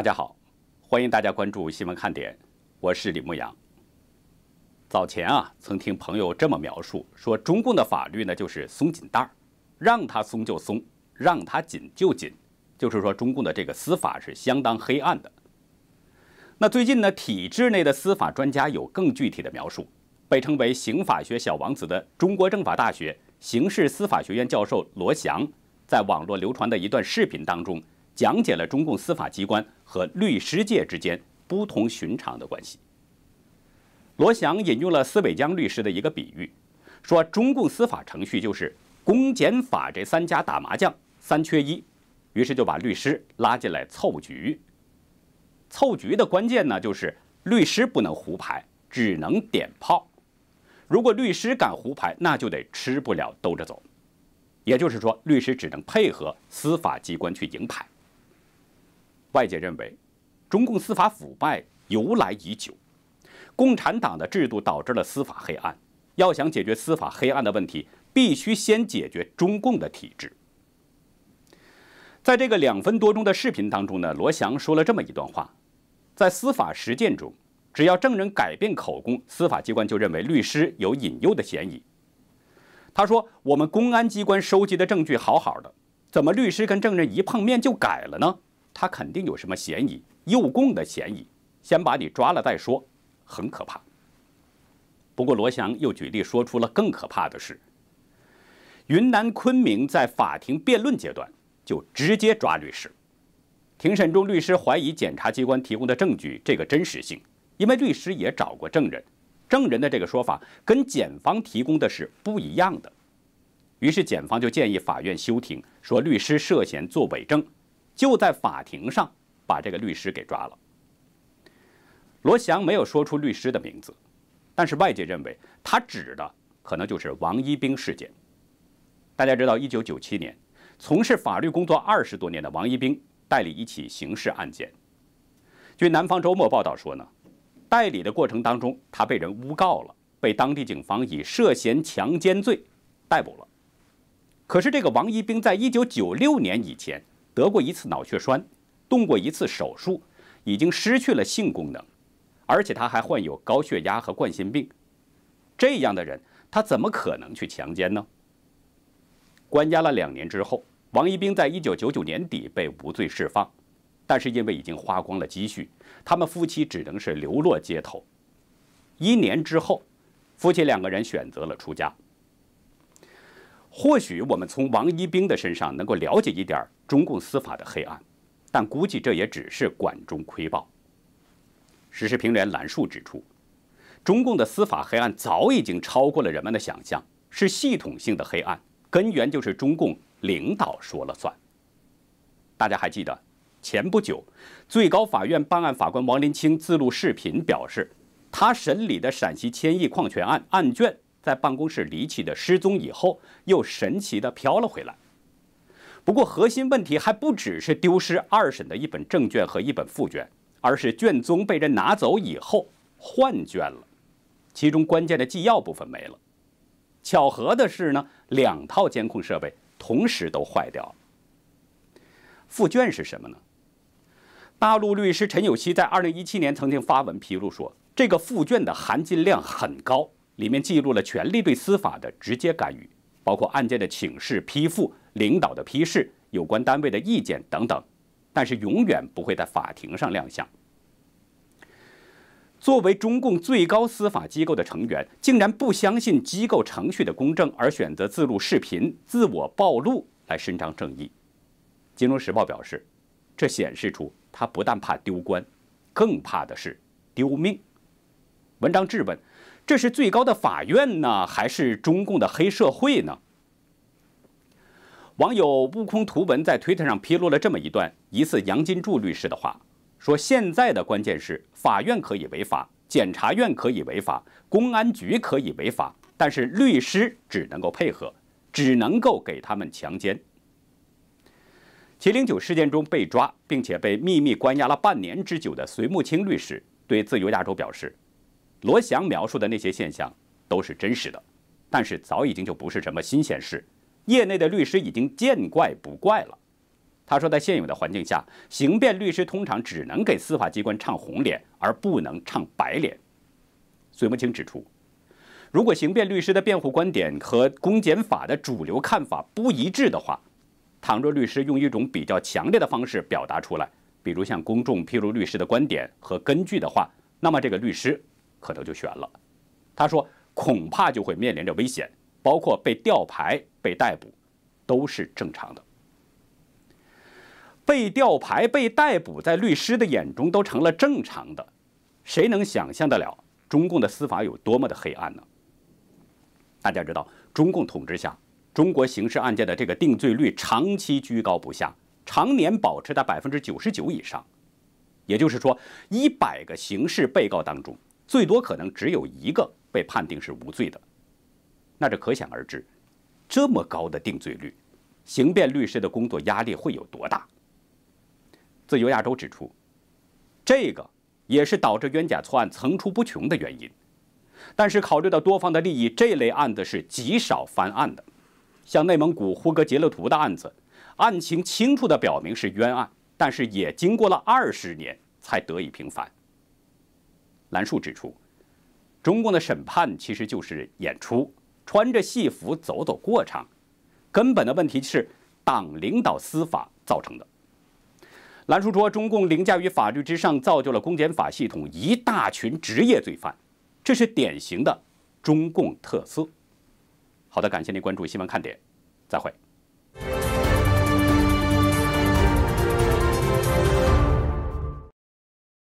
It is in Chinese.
大家好，欢迎大家关注新闻看点，我是李牧阳。早前啊，曾听朋友这么描述，说中共的法律呢就是松紧带儿，让它松就松，让它紧就紧，就是说中共的这个司法是相当黑暗的。那最近呢，体制内的司法专家有更具体的描述。被称为“刑法学小王子”的中国政法大学刑事司法学院教授罗翔，在网络流传的一段视频当中。讲解了中共司法机关和律师界之间不同寻常的关系。罗翔引用了司伟江律师的一个比喻，说中共司法程序就是公检法这三家打麻将，三缺一，于是就把律师拉进来凑局。凑局的关键呢，就是律师不能胡牌，只能点炮。如果律师敢胡牌，那就得吃不了兜着走。也就是说，律师只能配合司法机关去赢牌。外界认为，中共司法腐败由来已久，共产党的制度导致了司法黑暗。要想解决司法黑暗的问题，必须先解决中共的体制。在这个两分多钟的视频当中呢，罗翔说了这么一段话：在司法实践中，只要证人改变口供，司法机关就认为律师有引诱的嫌疑。他说：“我们公安机关收集的证据好好的，怎么律师跟证人一碰面就改了呢？”他肯定有什么嫌疑，诱供的嫌疑，先把你抓了再说，很可怕。不过罗翔又举例说出了更可怕的事：云南昆明在法庭辩论阶段就直接抓律师，庭审中律师怀疑检察机关提供的证据这个真实性，因为律师也找过证人，证人的这个说法跟检方提供的是不一样的，于是检方就建议法院休庭，说律师涉嫌作伪证。就在法庭上把这个律师给抓了。罗翔没有说出律师的名字，但是外界认为他指的可能就是王一兵事件。大家知道，一九九七年，从事法律工作二十多年的王一兵代理一起刑事案件。据《南方周末》报道说呢，代理的过程当中，他被人诬告了，被当地警方以涉嫌强奸罪逮捕了。可是这个王一兵在一九九六年以前。得过一次脑血栓，动过一次手术，已经失去了性功能，而且他还患有高血压和冠心病。这样的人，他怎么可能去强奸呢？关押了两年之后，王一兵在一九九九年底被无罪释放，但是因为已经花光了积蓄，他们夫妻只能是流落街头。一年之后，夫妻两个人选择了出家。或许我们从王一兵的身上能够了解一点儿。中共司法的黑暗，但估计这也只是管中窥豹。时事评论兰树指出，中共的司法黑暗早已经超过了人们的想象，是系统性的黑暗，根源就是中共领导说了算。大家还记得前不久，最高法院办案法官王林清自录视频表示，他审理的陕西千亿矿权案案卷在办公室离奇的失踪以后，又神奇的飘了回来。不过，核心问题还不只是丢失二审的一本正卷和一本副卷，而是卷宗被人拿走以后换卷了，其中关键的纪要部分没了。巧合的是呢，两套监控设备同时都坏掉了。副卷是什么呢？大陆律师陈有希在二零一七年曾经发文披露说，这个副卷的含金量很高，里面记录了权力对司法的直接干预。包括案件的请示批复、领导的批示、有关单位的意见等等，但是永远不会在法庭上亮相。作为中共最高司法机构的成员，竟然不相信机构程序的公正，而选择自录视频、自我暴露来伸张正义。《金融时报》表示，这显示出他不但怕丢官，更怕的是丢命。文章质问。这是最高的法院呢，还是中共的黑社会呢？网友悟空图文在推特上披露了这么一段疑似杨金柱律师的话，说：“现在的关键是，法院可以违法，检察院可以违法，公安局可以违法，但是律师只能够配合，只能够给他们强奸。”麒麟九事件中被抓并且被秘密关押了半年之久的隋木青律师对《自由亚洲》表示。罗翔描述的那些现象都是真实的，但是早已经就不是什么新鲜事，业内的律师已经见怪不怪了。他说，在现有的环境下，刑辩律师通常只能给司法机关唱红脸，而不能唱白脸。隋梦清指出，如果刑辩律师的辩护观点和公检法的主流看法不一致的话，倘若律师用一种比较强烈的方式表达出来，比如向公众披露律师的观点和根据的话，那么这个律师。可能就悬了，他说恐怕就会面临着危险，包括被吊牌、被逮捕，都是正常的。被吊牌、被逮捕，在律师的眼中都成了正常的。谁能想象得了中共的司法有多么的黑暗呢？大家知道，中共统治下，中国刑事案件的这个定罪率长期居高不下，常年保持在百分之九十九以上，也就是说，一百个刑事被告当中。最多可能只有一个被判定是无罪的，那这可想而知，这么高的定罪率，刑辩律师的工作压力会有多大？自由亚洲指出，这个也是导致冤假错案层出不穷的原因。但是考虑到多方的利益，这类案子是极少翻案的。像内蒙古呼格吉勒图的案子，案情清楚地表明是冤案，但是也经过了二十年才得以平反。兰树指出，中共的审判其实就是演出，穿着戏服走走过场。根本的问题是党领导司法造成的。兰树说，中共凌驾于法律之上，造就了公检法系统一大群职业罪犯，这是典型的中共特色。好的，感谢您关注新闻看点，再会。